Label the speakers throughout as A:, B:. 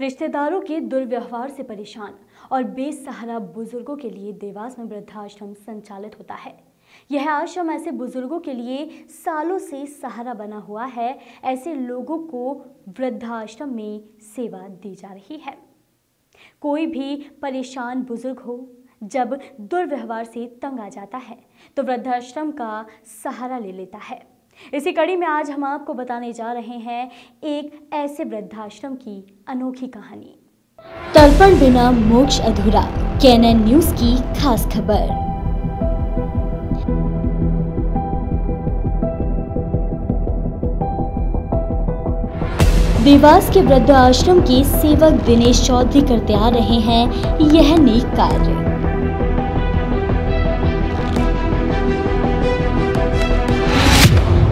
A: रिश्तेदारों के दुर्व्यवहार से परेशान और बेसहारा बुजुर्गों के लिए देवास में वृद्धाश्रम संचालित होता है यह आश्रम ऐसे बुजुर्गों के लिए सालों से सहारा बना हुआ है ऐसे लोगों को वृद्धाश्रम में सेवा दी जा रही है कोई भी परेशान बुजुर्ग हो जब दुर्व्यवहार से तंग आ जाता है तो वृद्धाश्रम का सहारा ले लेता है इसी कड़ी में आज हम आपको बताने जा रहे हैं एक ऐसे वृद्धाश्रम की अनोखी कहानी तर्पण बिना मोक्ष अधूरा कैन न्यूज की खास खबर देवास के वृद्ध आश्रम के सेवक दिनेश चौधरी करते आ रहे हैं यह नेक कार्य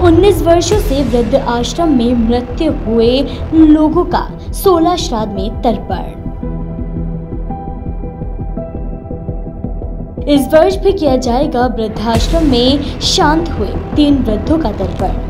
A: 19 वर्षों से वृद्ध आश्रम में मृत्यु हुए लोगों का 16 श्राद्ध में तर्पण इस वर्ष भी किया जाएगा वृद्धाश्रम में शांत हुए तीन वृद्धों का तर्पण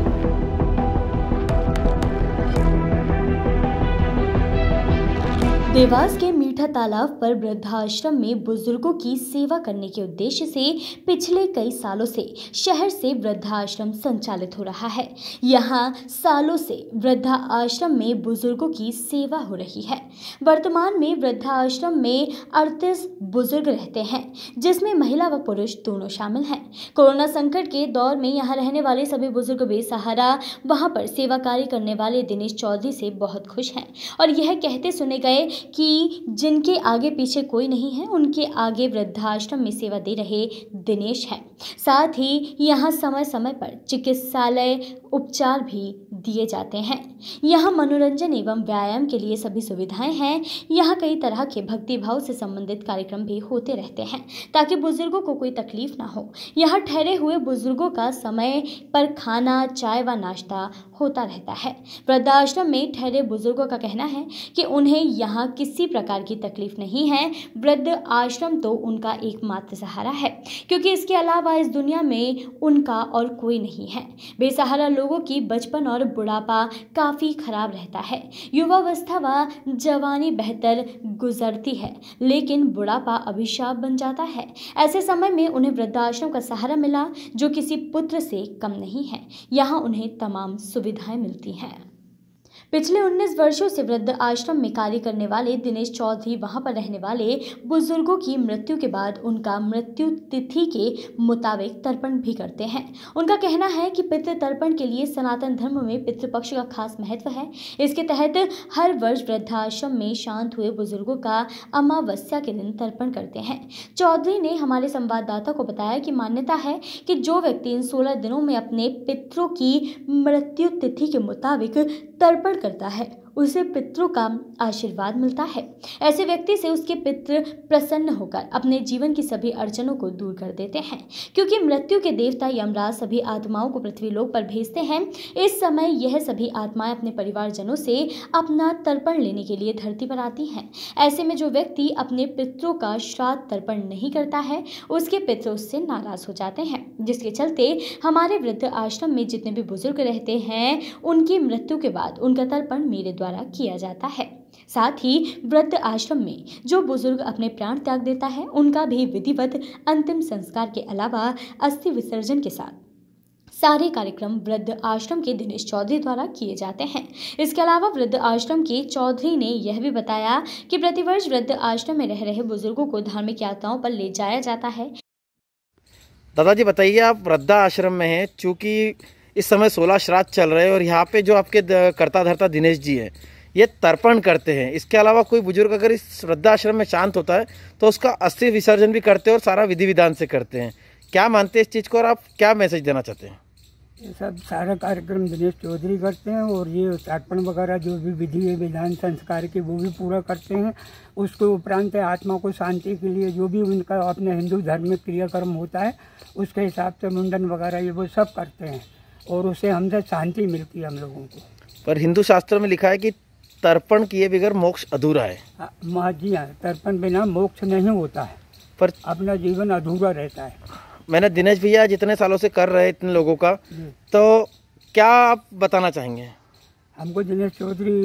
A: देवास के तथा तालाब पर वृद्धाश्रम में बुजुर्गों की सेवा करने के उद्देश्य से पिछले कई सालों से शहर से वृद्धाश्रम संचालित हो रहा है यहाँ सालों से वृद्धाश्रम में बुजुर्गों की सेवा हो रही है वर्तमान में वृद्धाश्रम में अड़तीस बुजुर्ग रहते हैं जिसमें महिला व पुरुष दोनों शामिल हैं कोरोना संकट के दौर में यहाँ रहने वाले सभी बुजुर्ग बेसहारा वहाँ पर सेवा कार्य करने वाले दिनेश चौधरी से बहुत खुश हैं और यह कहते सुने गए कि जिन जिनके आगे पीछे कोई नहीं है उनके आगे वृद्धाश्रम में सेवा दे रहे दिनेश हैं साथ ही यहाँ समय समय पर चिकित्सालय उपचार भी दिए जाते हैं यहाँ मनोरंजन एवं व्यायाम के लिए सभी सुविधाएं हैं यहाँ कई तरह के भक्तिभाव से संबंधित कार्यक्रम भी होते रहते हैं ताकि बुजुर्गों को कोई तकलीफ ना हो यहाँ ठहरे हुए बुजुर्गों का समय पर खाना चाय व नाश्ता होता रहता है वृद्धाश्रम में ठहरे बुजुर्गों का कहना है कि उन्हें यहाँ किसी प्रकार की तकलीफ नहीं है वृद्ध आश्रम तो उनका एकमात्र सहारा है क्योंकि इसके अलावा इस दुनिया में उनका और कोई नहीं है बेसहारा लोगों की बचपन और बुढ़ापा काफ़ी खराब रहता है युवावस्था व जवानी बेहतर गुजरती है लेकिन बुढ़ापा अभिशाप बन जाता है ऐसे समय में उन्हें वृद्धाश्रम का सहारा मिला जो किसी पुत्र से कम नहीं है यहाँ उन्हें तमाम सुविधाएं मिलती हैं पिछले 19 वर्षों से वृद्ध आश्रम में कार्य करने वाले दिनेश चौधरी वहां पर रहने वाले बुजुर्गों की मृत्यु के बाद उनका मृत्यु तिथि के मुताबिक तर्पण भी करते हैं उनका कहना है कि पितृ तर्पण के लिए सनातन धर्म में पितृपक्ष का खास महत्व है इसके तहत हर वर्ष वृद्धाश्रम में शांत हुए बुजुर्गों का अमावस्या के दिन तर्पण करते हैं चौधरी ने हमारे संवाददाता को बताया कि मान्यता है कि जो व्यक्ति इन सोलह दिनों में अपने पितरों की मृत्यु तिथि के मुताबिक तर्पण करता है उसे पितरों का आशीर्वाद मिलता है ऐसे व्यक्ति से उसके पितृ प्रसन्न होकर अपने जीवन की सभी अड़चनों को दूर कर देते हैं क्योंकि मृत्यु के देवता यमराज सभी आत्माओं को पृथ्वी लोक पर भेजते हैं इस समय यह सभी आत्माएं अपने परिवारजनों से अपना तर्पण लेने के लिए धरती पर आती हैं ऐसे में जो व्यक्ति अपने पितरों का श्राद्ध तर्पण नहीं करता है उसके पितृ उससे नाराज हो जाते हैं जिसके चलते हमारे वृद्ध आश्रम में जितने भी बुजुर्ग रहते हैं उनकी मृत्यु के बाद उनका तर्पण मेरे द्वारा किया जाता है साथ ही वृद्ध आश्रम में जो बुजुर्ग अपने प्राण त्याग देता है उनका भी विधिवत अंतिम संस्कार के अलावा अस्थि विसर्जन के साथ सारे कार्यक्रम वृद्ध आश्रम के दिनेश चौधरी द्वारा किए जाते हैं इसके अलावा वृद्ध आश्रम के चौधरी ने यह भी बताया कि प्रतिवर्ष वृद्ध आश्रम में रह रहे बुजुर्गों को धार्मिक यात्राओं पर ले जाया जाता है
B: दादाजी बताइए आप वृद्धा आश्रम में हैं चूंकि इस समय सोलह श्राद्ध चल रहे हैं और यहाँ पे जो आपके कर्ता धर्ता दिनेश जी हैं ये तर्पण करते हैं इसके अलावा कोई बुजुर्ग अगर इस वृद्धाश्रम में शांत होता है तो उसका अस्थि विसर्जन भी करते हैं और सारा विधि विधान से करते हैं क्या मानते हैं इस चीज़ को और आप क्या मैसेज देना चाहते हैं
C: ये सब सारा कार्यक्रम दिनेश चौधरी करते हैं और ये तर्पण वगैरह जो भी विधि विधान संस्कार के वो भी पूरा करते हैं उसके उपरांत आत्मा को शांति के लिए जो भी उनका अपने हिंदू धर्म में क्रियाक्रम होता है उसके हिसाब से मुंडन वगैरह ये वो सब करते हैं और उससे हमसे शांति मिलती है हम लोगों को
B: पर हिंदू शास्त्र में लिखा है कि तर्पण किए बगैर मोक्ष अधूरा है
C: माँ जी हाँ तर्पण बिना मोक्ष नहीं होता है पर अपना जीवन अधूरा रहता है
B: मैंने दिनेश भैया जितने सालों से कर रहे इतने लोगों का तो क्या आप बताना चाहेंगे
C: हमको दिनेश चौधरी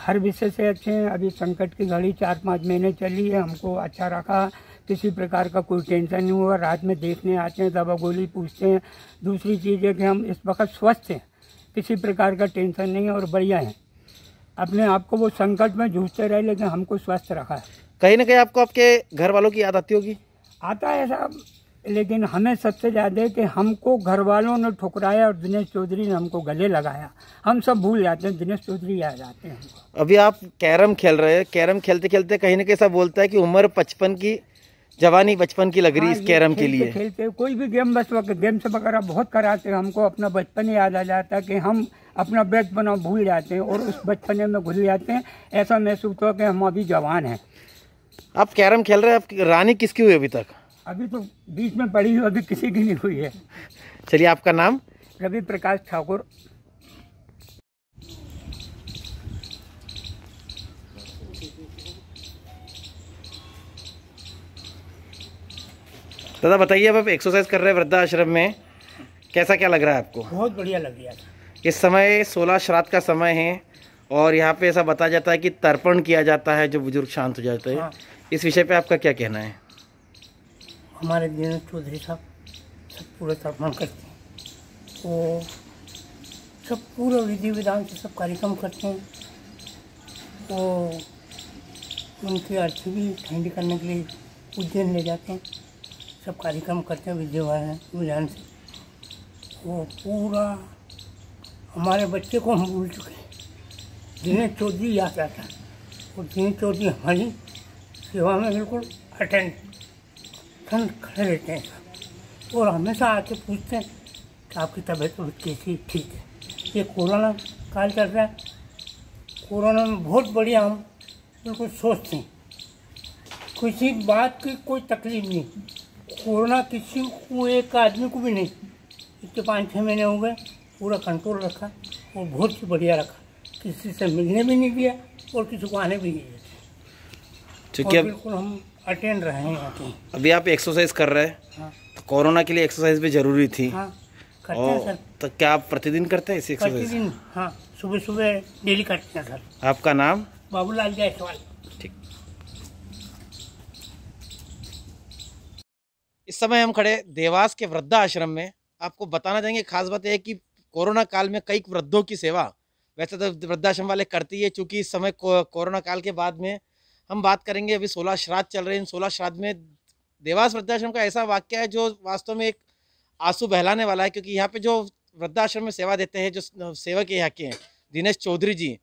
C: हर विषय से अच्छे हैं अभी संकट की घड़ी चार पाँच महीने चली है हमको अच्छा रखा किसी प्रकार का कोई टेंशन नहीं हुआ रात में देखने आते हैं दवा गोली पूछते हैं दूसरी चीज़ है कि हम इस वक्त स्वस्थ हैं किसी प्रकार का टेंशन नहीं है और बढ़िया है अपने आप को वो संकट में जूझते रहे लेकिन हमको स्वस्थ रखा है
B: कहीं ना कहीं आपको आपके घर वालों की याद आती होगी आता है साहब
C: लेकिन हमें सबसे ज़्यादा कि हमको घर वालों ने ठुकराया और दिनेश चौधरी ने हमको गले लगाया हम सब भूल जाते हैं दिनेश चौधरी याद आते हैं
B: अभी आप कैरम खेल रहे हैं कैरम खेलते खेलते कहीं ना कहीं सब बोलता है कि उम्र पचपन की जवानी बचपन की लग रही है हाँ, इस कैरम के लिए
C: खेलते कोई भी गेम बस गेम्स वगैरह बहुत कराते हैं हमको अपना बचपन याद आ जाता है कि हम अपना बना भूल जाते हैं और उस बचपने में घुल जाते हैं ऐसा महसूस हो कि हम अभी जवान हैं आप कैरम खेल रहे हैं आप रानी किसकी हुई अभी तक अभी तो बीच में पड़ी हुई अभी किसी की नहीं हुई है चलिए आपका नाम रवि प्रकाश ठाकुर
B: दादा बताइए अब आप एक्सरसाइज कर रहे हैं वृद्धाश्रम में कैसा क्या लग रहा है आपको बहुत बढ़िया
D: लग रहा है
B: इस समय सोलह श्राद्ध का समय है और यहाँ पे ऐसा बताया जाता है कि तर्पण किया जाता है जो बुजुर्ग शांत हो जाते हैं हाँ। इस विषय पे आपका क्या कहना है
D: हमारे दीन चौधरी साहब सब पूरा तर्पण करते हैं वो सब पूरा विधि विधान से सब कार्यक्रम करते हैं वो उनकी अर्थी भी ठंडी करने के लिए उज्जैन ले जाते हैं सब कार्यक्रम करते हैं विद्यावान विधान से वो पूरा हमारे बच्चे को हम भूल चुके हैं दिनेश चौधरी याद आता है और दिनेश चौधरी हमारी सेवा में बिल्कुल अटेंड ठंड खड़े रहते हैं और हमेशा आके पूछते हैं कि आपकी तबीयत कैसी तो ठीक है ये कोरोना काल चल रहा है कोरोना में बहुत बढ़िया हम बिल्कुल सोचते हैं किसी बात की कोई तकलीफ नहीं कोरोना किसी को एक आदमी को भी नहीं इतने पाँच छः महीने हो गए पूरा कंट्रोल रखा और बहुत ही बढ़िया रखा किसी से मिलने भी नहीं दिया और किसी को आने भी
B: नहीं दिया बिल्कुल
D: हम अटेंड रहे हैं
B: अभी आप एक्सरसाइज कर रहे हैं हाँ। तो कोरोना के लिए एक्सरसाइज भी जरूरी थी
D: हाँ करते हैं सर
B: तो क्या आप प्रतिदिन करते हैं इसी एक्सरसाइज प्रतिदिन
D: हाँ सुबह सुबह डेली करते हैं सर आपका नाम बाबूलाल जायसवाल
B: इस समय हम खड़े देवास के वृद्धा आश्रम में आपको बताना चाहेंगे खास बात यह है कि कोरोना काल में कई वृद्धों की सेवा वैसे तो वृद्धाश्रम वाले करती है चूँकि इस समय को, कोरोना काल के बाद में हम बात करेंगे अभी सोलह श्राद्ध चल रहे हैं इन सोलह श्राद्ध में देवास वृद्धाश्रम का ऐसा वाक्य है जो वास्तव में एक आंसू बहलाने वाला है क्योंकि यहाँ पे जो वृद्धाश्रम में सेवा देते हैं जो सेवक यहाँ के हैं दिनेश चौधरी जी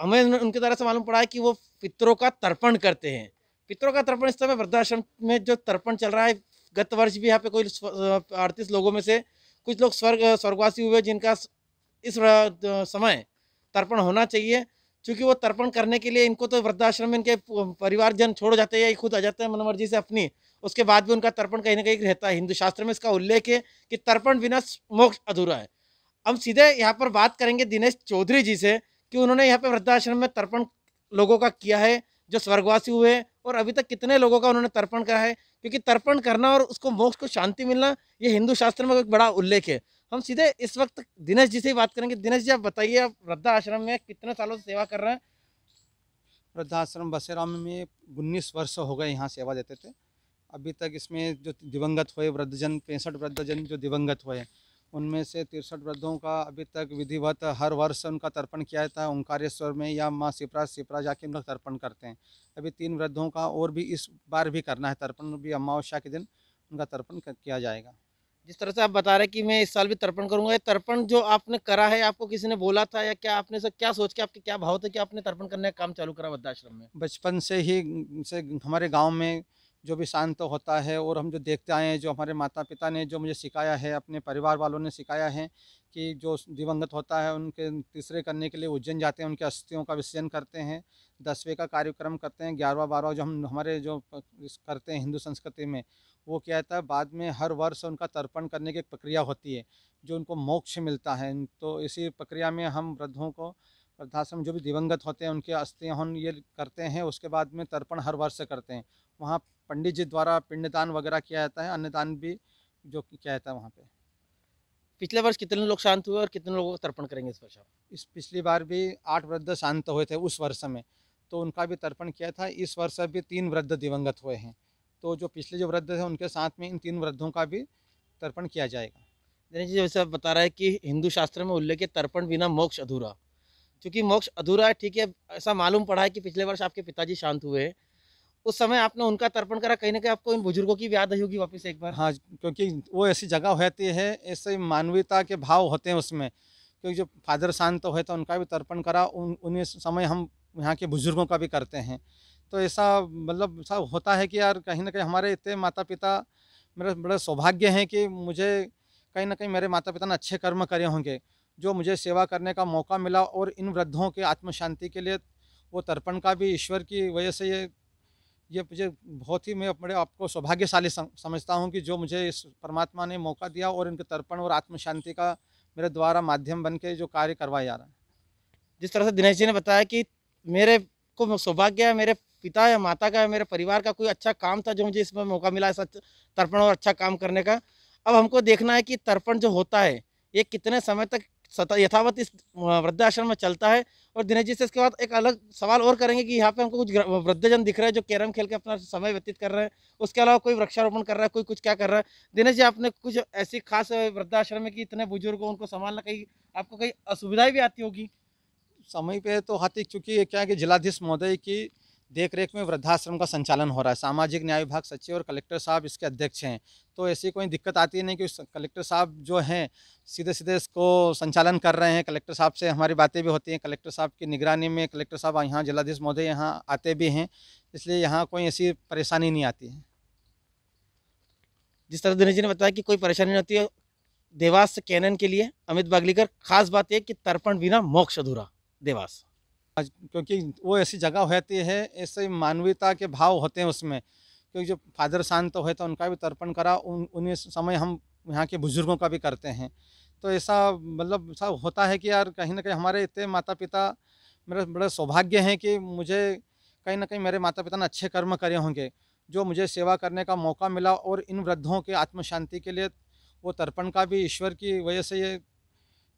B: हमें उनके द्वारा से मालूम पड़ा है कि वो पितरों का तर्पण करते हैं पितरों का तर्पण इस समय वृद्धाश्रम में जो तर्पण चल रहा है गत वर्ष भी यहाँ पे कोई अड़तीस लोगों में से कुछ लोग स्वर्ग स्वर्गवासी हुए जिनका इस समय तर्पण होना चाहिए क्योंकि वो तर्पण करने के लिए इनको तो वृद्धाश्रम में इनके परिवारजन छोड़ जाते हैं या खुद आ जाते हैं मनमर्जी से अपनी उसके बाद भी उनका तर्पण कहीं ना कहीं रहता है हिंदू शास्त्र में इसका उल्लेख है कि तर्पण बिना मोक्ष अधूरा है हम सीधे यहाँ पर बात करेंगे दिनेश चौधरी जी से कि उन्होंने यहाँ पर वृद्धाश्रम में तर्पण लोगों का किया है जो स्वर्गवासी हुए हैं और अभी तक कितने लोगों का उन्होंने तर्पण करा है क्योंकि तर्पण करना और उसको मोक्ष को शांति मिलना ये हिंदू शास्त्र में एक बड़ा उल्लेख है हम सीधे इस वक्त दिनेश जी से बात
E: करेंगे दिनेश जी आप बताइए आप वृद्धा आश्रम में कितने सालों से सेवा कर रहे हैं वृद्धाश्रम बसेरा में उन्नीस वर्ष हो गए यहाँ सेवा देते थे अभी तक इसमें जो दिवंगत हुए वृद्धजन पैंसठ वृद्धजन जो दिवंगत हुए उनमें से तिरसठ वृद्धों का अभी तक विधिवत हर वर्ष उनका तर्पण किया जाता है ओंकारेश्वर में या माँ सिपरा सिपरा जाके उनका तर्पण करते हैं अभी तीन वृद्धों का और भी इस बार भी करना है तर्पण भी अमावस्या के दिन उनका तर्पण किया जाएगा जिस तरह से आप बता रहे कि मैं इस साल भी तर्पण करूंगा ये तर्पण जो आपने करा
B: है आपको किसी ने बोला था या क्या आपने से क्या सोच के आपके क्या भाव थे कि आपने तर्पण करने का काम चालू करा वृद्धाश्रम में
E: बचपन से ही से हमारे गाँव में जो भी शांत होता है और हम जो देखते आए हैं जो हमारे माता पिता ने जो मुझे सिखाया है अपने परिवार वालों ने सिखाया है कि जो दिवंगत होता है उनके तीसरे करने के लिए उज्जैन जाते हैं उनकी अस्थियों का विसर्जन करते हैं दसवें का कार्यक्रम करते हैं ग्यारहवा बारहवा जो हम हमारे जो करते हैं हिंदू संस्कृति में वो क्या होता है बाद में हर वर्ष उनका तर्पण करने की एक प्रक्रिया होती है जो उनको मोक्ष मिलता है तो इसी प्रक्रिया में हम वृद्धों को वृद्धाश्रम जो भी दिवंगत होते हैं उनके अस्थियाँ हम ये करते हैं उसके बाद में तर्पण हर वर्ष करते हैं वहाँ पंडित जी द्वारा पिंडदान वगैरह किया जाता है अन्नदान भी जो किया जाता है वहाँ पे पिछले वर्ष कितने लोग शांत हुए और कितने लोगों को तर्पण करेंगे इस वर्ष इस पिछली बार भी आठ वृद्ध शांत हुए थे उस वर्ष में तो उनका भी तर्पण किया था इस वर्ष भी तीन वृद्ध दिवंगत हुए हैं तो जो पिछले जो वृद्ध थे उनके साथ में इन तीन वृद्धों का भी तर्पण किया जाएगा दिनेश जी जैसे बता रहा है कि हिंदू शास्त्र में उल्लेख है
B: तर्पण बिना मोक्ष अधूरा क्योंकि मोक्ष अधूरा है ठीक है ऐसा मालूम पड़ा है कि पिछले वर्ष आपके पिताजी शांत हुए हैं उस समय आपने उनका तर्पण करा कहीं ना कहीं आपको इन बुजुर्गों की याद आई होगी वापस एक बार
E: हाँ क्योंकि वो ऐसी जगह होती है ऐसे मानवीयता के भाव होते हैं उसमें क्योंकि जो फादर शांत तो है तो उनका भी तर्पण करा उन समय हम यहाँ के बुजुर्गों का भी करते हैं तो ऐसा मतलब सब होता है कि यार कहीं ना कहीं हमारे इतने माता पिता मेरा बड़ा सौभाग्य है कि मुझे कहीं ना कहीं मेरे माता पिता ने अच्छे कर्म करे होंगे जो मुझे सेवा करने का मौका मिला और इन वृद्धों के आत्मशांति के लिए वो तर्पण का भी ईश्वर की वजह से ये ये मुझे बहुत ही मैं अपने आप को सौभाग्यशाली समझता हूँ कि जो मुझे इस परमात्मा ने मौका दिया और इनके तर्पण और आत्मशांति का मेरे द्वारा माध्यम बन के जो कार्य करवाया जा रहा है जिस तरह से दिनेश जी ने बताया कि मेरे को सौभाग्य
B: है मेरे पिता या माता का या मेरे परिवार का कोई अच्छा काम था जो मुझे इसमें मौका मिला ऐसा तर्पण और अच्छा काम करने का अब हमको देखना है कि तर्पण जो होता है ये कितने समय तक यथावत इस वृद्धाश्रम में चलता है और दिनेश जी से इसके बाद एक अलग सवाल और करेंगे कि यहाँ पे हमको कुछ वृद्धजन दिख रहे हैं जो कैरम खेल के अपना समय व्यतीत कर रहे हैं उसके अलावा कोई वृक्षारोपण कर रहा है कोई कुछ क्या कर रहा है दिनेश जी आपने कुछ ऐसी खास वृद्धाश्रम में कि इतने बुजुर्ग उनको संभालना कहीं आपको कई
E: असुविधाएँ भी आती होगी समय पर तो हाथी चूँकि क्या है कि जिलाधीश महोदय की देखरेख में वृद्धाश्रम का संचालन हो रहा है सामाजिक न्याय विभाग सचिव और कलेक्टर साहब इसके अध्यक्ष हैं तो ऐसी कोई दिक्कत आती है नहीं कि कलेक्टर साहब जो हैं सीधे सीधे इसको संचालन कर रहे हैं कलेक्टर साहब से हमारी बातें भी होती हैं कलेक्टर साहब की निगरानी में कलेक्टर साहब यहाँ जिलाधीश महोदय यहाँ आते भी हैं इसलिए यहाँ कोई ऐसी परेशानी नहीं आती है
B: जिस तरह दिनेश जी ने बताया कि कोई परेशानी नहीं होती है देवास कैनन के लिए अमित बागलीकर खास बात
E: यह कि तर्पण बिना मोक्ष अधूरा देवास क्योंकि वो ऐसी जगह होती है ऐसे मानवीयता के भाव होते हैं उसमें क्योंकि जो फादर शांत तो है तो उनका भी तर्पण करा उन उन समय हम यहाँ के बुज़ुर्गों का भी करते हैं तो ऐसा मतलब सब होता है कि यार कहीं ना कहीं हमारे इतने माता पिता मेरा बड़ा सौभाग्य है कि मुझे कहीं ना कहीं मेरे माता पिता ने अच्छे कर्म करे होंगे जो मुझे सेवा करने का मौका मिला और इन वृद्धों के आत्मशांति के लिए वो तर्पण का भी ईश्वर की वजह से ये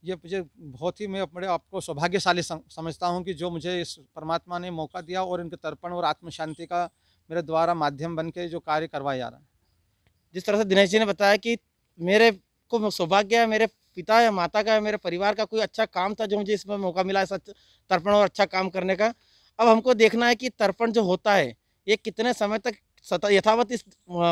E: ये मुझे बहुत ही मैं अपने आपको सौभाग्यशाली समझता हूँ कि जो मुझे इस परमात्मा ने मौका दिया और इनके तर्पण और आत्मशांति का मेरे द्वारा माध्यम बन के जो कार्य करवाया जा रहा है जिस तरह से दिनेश जी ने बताया कि मेरे को सौभाग्य है मेरे पिता या माता का या मेरे परिवार का कोई
B: अच्छा काम था जो मुझे इसमें मौका मिला ऐसा तर्पण और अच्छा काम करने का अब हमको देखना है कि तर्पण जो होता है ये कितने समय तक यथावत इस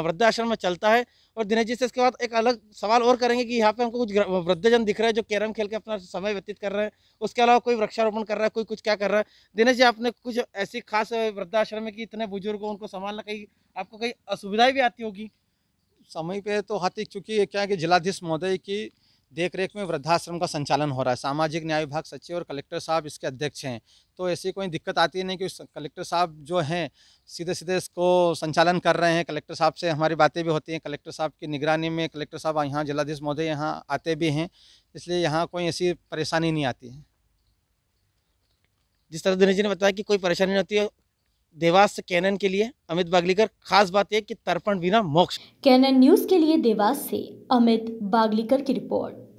B: वृद्धाश्रम में चलता है और दिनेश जी से इसके बाद एक अलग सवाल और करेंगे कि यहाँ पे हमको कुछ वृद्धजन दिख रहे हैं जो कैरम खेल के अपना समय व्यतीत कर रहे हैं उसके अलावा कोई वृक्षारोपण कर रहा है कोई कुछ क्या कर रहा है दिनेश जी आपने कुछ ऐसी खास
E: वृद्धाश्रम में कि इतने बुजुर्गों उनको संभालना कहीं आपको कई असुविधाएँ भी आती होगी समय पर तो हाथी चूँकि क्या है कि जिलाधीश महोदय की देखरेख में वृद्धाश्रम का संचालन हो रहा है सामाजिक न्याय विभाग सचिव और कलेक्टर साहब इसके अध्यक्ष हैं तो ऐसी कोई दिक्कत आती है नहीं कि कलेक्टर साहब जो हैं सीधे सीधे इसको संचालन कर रहे हैं कलेक्टर साहब से हमारी बातें भी होती हैं कलेक्टर साहब की निगरानी में कलेक्टर साहब यहाँ जिलाधीश महोदय यहाँ आते भी हैं इसलिए यहाँ कोई ऐसी परेशानी नहीं आती है जिस तरह दिनेश जी ने बताया कि कोई परेशानी नहीं होती है
B: देवास कैनन के लिए अमित बागलीकर खास बात यह कि तर्पण बिना मोक्ष
A: कैनन न्यूज के लिए देवास से अमित बागलीकर की रिपोर्ट